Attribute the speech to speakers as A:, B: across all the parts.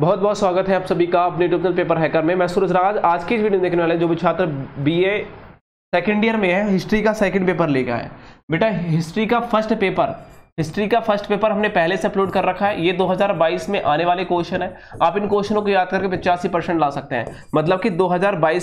A: बहुत बहुत स्वागत है आप सभी का अपने यूट्यूब चैनल पेपर हैकर में मैं सूरज राज आज की इस वीडियो देखने वाले जो भी छात्र बीए सेकंड ईयर में है हिस्ट्री का सेकंड पेपर लेकर आए बेटा हिस्ट्री का फर्स्ट पेपर हिस्ट्री का फर्स्ट पेपर हमने पहले से अपलोड कर रखा है ये 2022 में आने वाले क्वेश्चन है आप इन क्वेश्चनों को याद करके पचासी परसेंट ला सकते हैं मतलब कि दो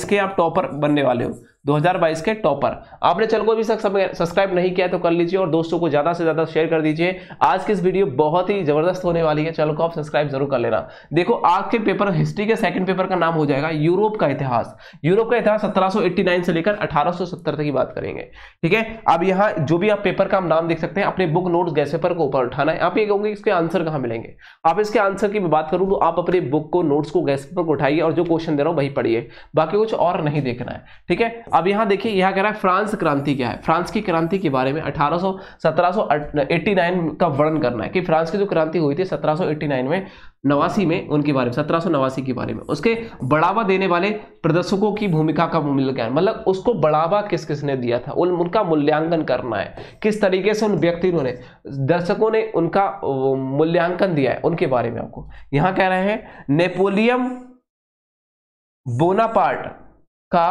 A: के आप टॉपर बनने वाले हो 2022 के टॉपर आपने चैनल को अभी तक सब्सक्राइब नहीं किया तो कर लीजिए और दोस्तों को ज़्यादा से ज़्यादा शेयर कर दीजिए आज की इस वीडियो बहुत ही ज़बरदस्त होने वाली है चैनल को आप सब्सक्राइब जरूर कर लेना देखो आज के पेपर हिस्ट्री के सेकंड पेपर का नाम हो जाएगा यूरोप का इतिहास यूरोप का इतिहास सत्रह से लेकर अठारह तक की बात करेंगे ठीक है अब यहाँ जो भी आप पेपर का नाम देख सकते हैं अपने बुक नोट गैस पेपर को ऊपर उठाना है आप ये कहोगे इसके आंसर कहाँ मिलेंगे आप इसके आंसर की बात करूँ तो आप अपने बुक को नोट्स को गैस पेपर को उठाइए और जो क्वेश्चन दे रहा हूँ वही पढ़िए बाकी कुछ और नहीं देखना है ठीक है अब यहाँ देखिए यह कह रहा है फ्रांस क्रांति क्या है फ्रांस की क्रांति के बारे में अठारह सौ का वर्णन करना है कि फ्रांस की जो क्रांति हुई थी 1789 में नवासी में उनके बारे में सत्रह नवासी के बारे में उसके बढ़ावा देने वाले प्रदर्शकों की भूमिका का मूल्यांकन मतलब उसको बढ़ावा किस किसने दिया था उन उनका मूल्यांकन करना है किस तरीके से उन व्यक्तियों ने दर्शकों ने उनका मूल्यांकन दिया है उनके बारे में आपको यहाँ कह रहे हैं नेपोलियम बोनापार्ट का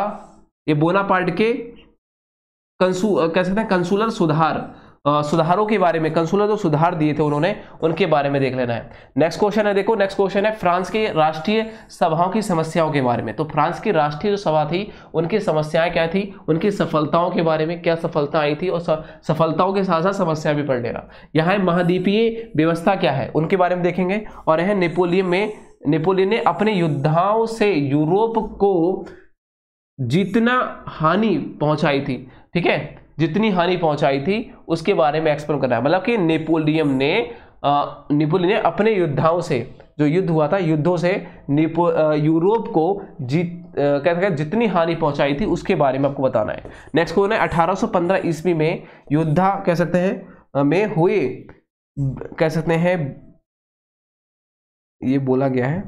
A: ये बोनापार्ट के कंसू कह सकते हैं कंसुलर सुधार आ, सुधारों के बारे में कंसुलर जो सुधार दिए थे उन्होंने उनके बारे में देख लेना है नेक्स्ट क्वेश्चन है देखो नेक्स्ट क्वेश्चन है फ्रांस के राष्ट्रीय सभाओं की समस्याओं के बारे में तो फ्रांस की राष्ट्रीय जो सभा थी उनकी समस्याएं क्या थी उनकी सफलताओं के बारे में क्या सफलता आई थी और सफलताओं के साथ साथ समस्या भी पढ़ लेना यहाँ महाद्वीपीय व्यवस्था क्या है उनके बारे में देखेंगे और यह नेपोलियन में नेपोलियन ने अपने योद्धाओं से यूरोप को जितना हानि पहुंचाई थी ठीक है जितनी हानि पहुंचाई थी उसके बारे में एक्सप्लेन करना है मतलब कि नेपोलियन ने नेपोलियन ने अपने योद्धाओं से जो युद्ध हुआ था युद्धों से नेपो यूरोप को जीत कहते हैं जितनी हानि पहुंचाई थी उसके बारे में आपको बताना है नेक्स्ट क्वेश्चन है 1815 ईस्वी में योद्धा कह सकते हैं में हुए कह सकते हैं ये बोला गया है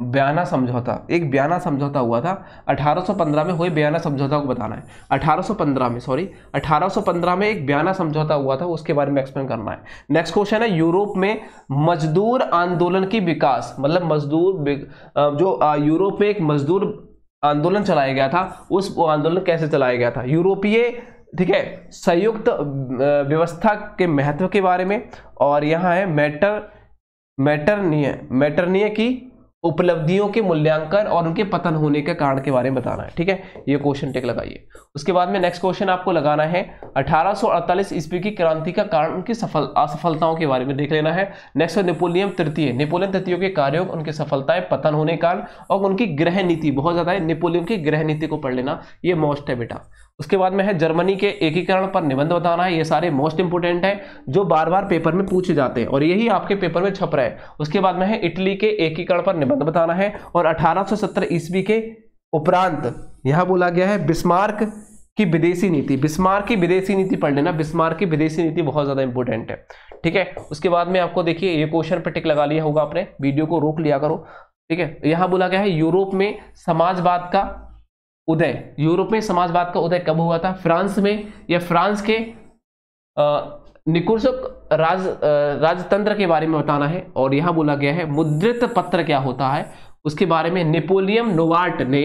A: बयाना समझौता एक बयाना समझौता हुआ था 1815 में हुए बयाना समझौता को बताना है 1815 में सॉरी 1815 में एक बयाना समझौता हुआ था उसके बारे में एक्सप्लेन करना है नेक्स्ट क्वेश्चन है यूरोप में मजदूर आंदोलन की विकास मतलब मजदूर जो यूरोप में एक मजदूर आंदोलन चलाया गया था उस आंदोलन कैसे चलाया गया था यूरोपीय ठीक है संयुक्त व्यवस्था के महत्व के बारे में और यहाँ है मैटर मैटरनीय मैटरनीय की उपलब्धियों के मूल्यांकन और उनके पतन होने के कारण के बारे में बताना है ठीक है ये क्वेश्चन टेक लगाइए उसके बाद में नेक्स्ट क्वेश्चन आपको लगाना है 1848 ईस्वी की क्रांति का कारण उनकी सफल असफलताओं के बारे में देख लेना है नेक्स्ट नेपोलियन तृतीय नेपोलियन तृतीय के कार्यों उनकी सफलताएं पतन होने कारण और उनकी ग्रह नीति बहुत ज्यादा है नेपोलियन की ग्रह नीति को पढ़ लेना ये मोस्ट है बेटा उसके बाद में है जर्मनी के एकीकरण पर निबंध बताना है ये सारे मोस्ट इंपोर्टेंट है जो बार बार पेपर में पूछे जाते हैं और यही आपके पेपर में छप रहा है उसके बाद में है इटली के एकीकरण पर निबंध बताना है और 1870 ईस्वी के उपरांत यह बोला गया है बिस्मार्क की विदेशी नीति बिस्मार्क की विदेशी नीति पढ़ लेना बिस्मार्क की विदेशी नीति बहुत ज़्यादा इंपॉर्टेंट है ठीक है उसके बाद में आपको देखिए ये क्वेश्चन पर टिक लगा लिया होगा आपने वीडियो को रोक लिया करो ठीक है यहाँ बोला गया है यूरोप में समाजवाद का उदय यूरोप में समाजवाद का उदय कब हुआ था फ्रांस में या फ्रांस के निकुर्सक राज राजतंत्र के बारे में बताना है और यहां बोला गया है मुद्रित पत्र क्या होता है उसके बारे में नेपोलियम नोवार्ट ने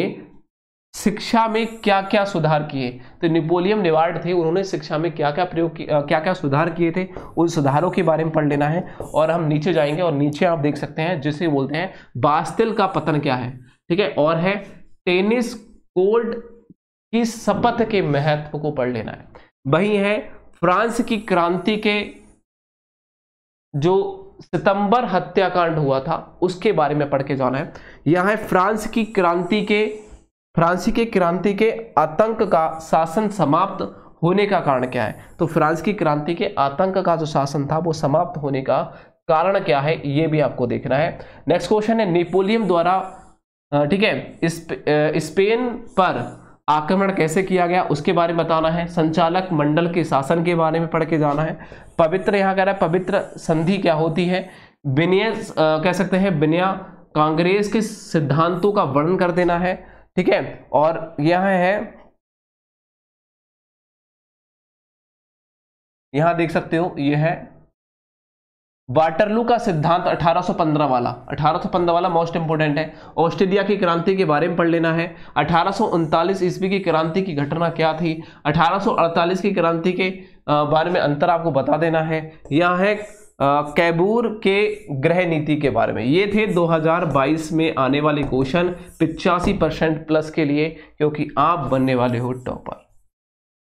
A: शिक्षा में क्या क्या सुधार किए तो निपोलियम नेवार्ड थे उन्होंने शिक्षा में क्या क्या प्रयोग क्या क्या सुधार किए थे उन सुधारों के बारे में पढ़ लेना है और हम नीचे जाएंगे और नीचे आप देख सकते हैं जिसे बोलते हैं बास्तिल का पतन क्या है ठीक है और है टेनिस कोल्ड की शपथ के महत्व को पढ़ लेना है वही है फ्रांस की क्रांति के जो सितंबर हत्याकांड हुआ था उसके बारे में पढ़ के जाना है यह है फ्रांस की क्रांति के फ्रांसी के क्रांति के आतंक का शासन समाप्त होने का कारण क्या है तो फ्रांस की क्रांति के आतंक का जो शासन था वो समाप्त होने का कारण क्या है ये भी आपको देखना है नेक्स्ट क्वेश्चन है नेपोलियन द्वारा ठीक है स्पेन पर आक्रमण कैसे किया गया उसके बारे में बताना है संचालक मंडल के शासन के बारे में पढ़ के जाना है पवित्र यहाँ कह रहा है पवित्र संधि क्या होती है विनय कह सकते हैं विनया कांग्रेस के सिद्धांतों का वर्णन कर देना है ठीक है और यह है यहां देख सकते हो यह है वाटरलू का सिद्धांत 1815 वाला 1815 वाला मोस्ट इंपोर्टेंट है ऑस्ट्रेलिया की क्रांति के बारे में पढ़ लेना है अठारह ईस्वी की क्रांति की घटना क्या थी 1848 की क्रांति के बारे में अंतर आपको बता देना है यह है कैबूर के ग्रह नीति के बारे में ये थे 2022 में आने वाले क्वेश्चन पिचासी परसेंट प्लस के लिए क्योंकि आप बनने वाले हो टॉपर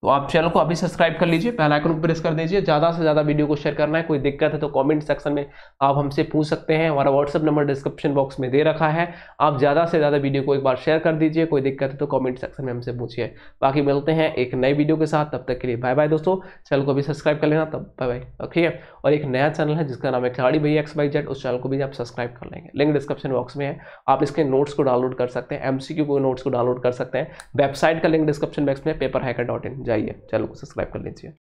A: तो आप चैनल को अभी सब्सक्राइब कर लीजिए पहला आइकन को प्रेस कर दीजिए ज़्यादा से ज़्यादा वीडियो को शेयर करना है कोई दिक्कत है तो कमेंट सेक्शन में आप हमसे पूछ सकते हैं हमारा व्हाट्सअप नंबर डिस्क्रिप्शन बॉक्स में दे रखा है आप ज़्यादा से ज़्यादा वीडियो को एक बार शेयर कर दीजिए कोई दिक्कत है तो कॉमेंट सेक्शन में हमसे पूछिए बाकी मिलते हैं एक नए वीडियो के साथ तब तक के लिए बाय बाय दोस्तों चैनल को अभी सब्सक्राइब कर लेना तब बाय बाय ठीक है और एक नया चैनल है जिसका नाम है खिलाड़ी भैया एक्स बाई जेड उस चैनल को भी आप सब्सक्राइब कर लेंगे लिंक डिस्क्रिप्शन बॉक्स में है आप इसके नोट्स को डाउनलोड कर सकते हैं सी को नोट्स को डाउनलोड कर सकते हैं वेबसाइट का लिंक डिस्क्रिप्शन बॉक्स में पेपर हैकर डॉट इन चाहिए चैनल को सब्सक्राइब कर लीजिए